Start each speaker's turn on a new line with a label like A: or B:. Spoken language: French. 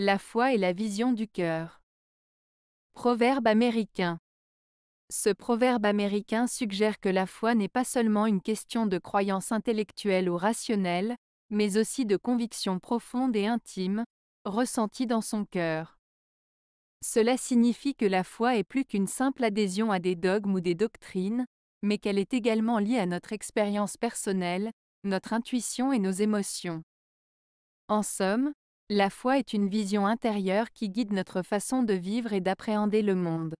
A: La foi est la vision du cœur. Proverbe américain. Ce proverbe américain suggère que la foi n'est pas seulement une question de croyance intellectuelle ou rationnelle, mais aussi de conviction profonde et intime, ressentie dans son cœur. Cela signifie que la foi est plus qu'une simple adhésion à des dogmes ou des doctrines, mais qu'elle est également liée à notre expérience personnelle, notre intuition et nos émotions. En somme, la foi est une vision intérieure qui guide notre façon de vivre et d'appréhender le monde.